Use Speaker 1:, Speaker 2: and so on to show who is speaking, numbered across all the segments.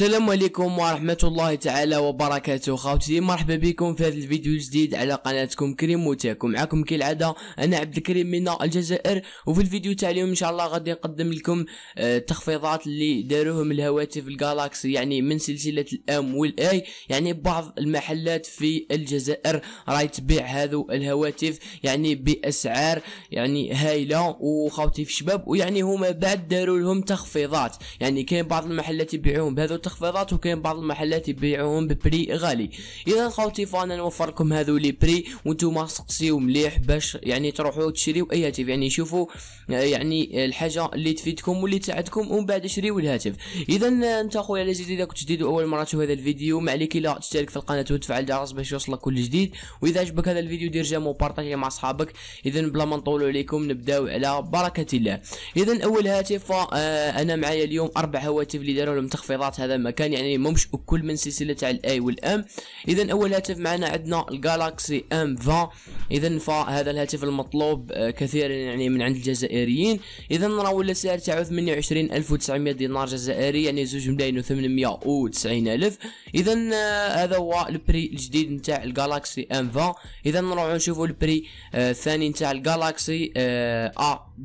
Speaker 1: السلام عليكم ورحمة الله تعالى وبركاته خاوتي مرحبا بكم في هذا الفيديو الجديد على قناتكم كريم متاعكم معكم كالعادة أنا عبد الكريم من الجزائر وفي الفيديو تاع اليوم إن شاء الله غادي نقدم لكم آه، التخفيضات اللي داروهم الهواتف الجالاكسي يعني من سلسلة الأم والآي يعني بعض المحلات في الجزائر راهي تبيع هذو الهواتف يعني بأسعار يعني هايلة وخاوتي في شباب ويعني هما بعد داروا لهم تخفيضات يعني كاين بعض المحلات يبيعوهم بهذو تخفيضات وكاين بعض المحلات يبيعوهم ببري غالي اذا خوتي فانا نوفر لكم هذو لي بري وانتم سقسيو مليح باش يعني تروحوا تشريو اي هاتف يعني شوفوا يعني الحاجه اللي تفيدكم واللي تساعدكم ومن بعد شريو الهاتف اذا انت اخويا العزيز اذا كنت جديد واول مره تشوف هذا الفيديو ما عليك الا تشترك في القناه وتفعل الجرس باش يوصلك كل جديد واذا عجبك هذا الفيديو دير جيم وبارطاجي مع اصحابك اذا بلا ما نطولوا عليكم نبداو على بركه الله اذا اول هاتف آه، انا معايا اليوم اربع هواتف اللي داروا لهم تخفيضات هذا المكان يعني ممش كل من سلسله تاع الاي والام اذا اول هاتف معنا عندنا الجالاكسي ام 20 اذا فهذا الهاتف المطلوب آه، كثيرا يعني من عند الجزائريين اذا راه ولا السعر تاعو 28900 دينار جزائري يعني زوج ملايين و890 الف اذا آه، هذا هو البري الجديد نتاع الجالاكسي ام 20 اذا نروحو نشوفو البري آه، الثاني نتاع الجالاكسي ا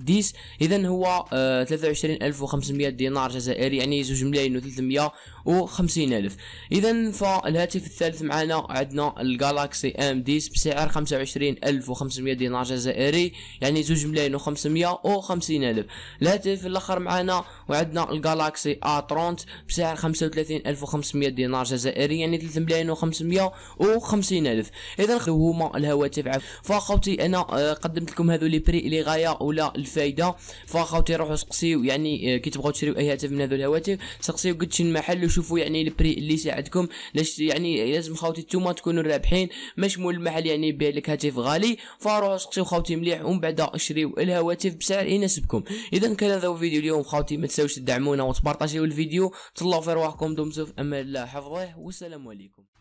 Speaker 1: 10 اذا هو 23500 دينار جزائري يعني زوج ملايين و300 وخمسين ألف إذا فالهاتف الثالث معنا عندنا الجالاكسي ام ديس بسعر خمسة وعشرين ألف وخمسمية دينار جزائري يعني زوج ملايين وخمسمية وخمسين ألف الهاتف الآخر معنا وعندنا الجالاكسي ا ترونت بسعر خمسة وثلاثين ألف وخمسمية دينار جزائري يعني ثلاث ملايين وخمسمية وخمسين ألف إذا هما الهواتف فخوتي أنا آه، قدمت لكم هذو لي بري لي غاية ولا الفايدة فخوتي روحوا سقسيو يعني آه، كي تبغوا تشريو أي هاتف من هذو الهواتف سقسيو قد شي حلوا شوفوا يعني البري اللي يساعدكم ليش يعني لازم خاوتي نتوما تكونوا رابحين مش مول المحل يعني بيع لك هاتف غالي فروحوا سقسيو خاوتي مليح ومن بعد اشريو الهواتف بسعر يناسبكم اذا كان هذا هو فيديو اليوم خاوتي ما تنساوش تدعمونا وتبارطاجيو الفيديو تهلاو في رواحكم دمتم في امان الله حفظه والسلام عليكم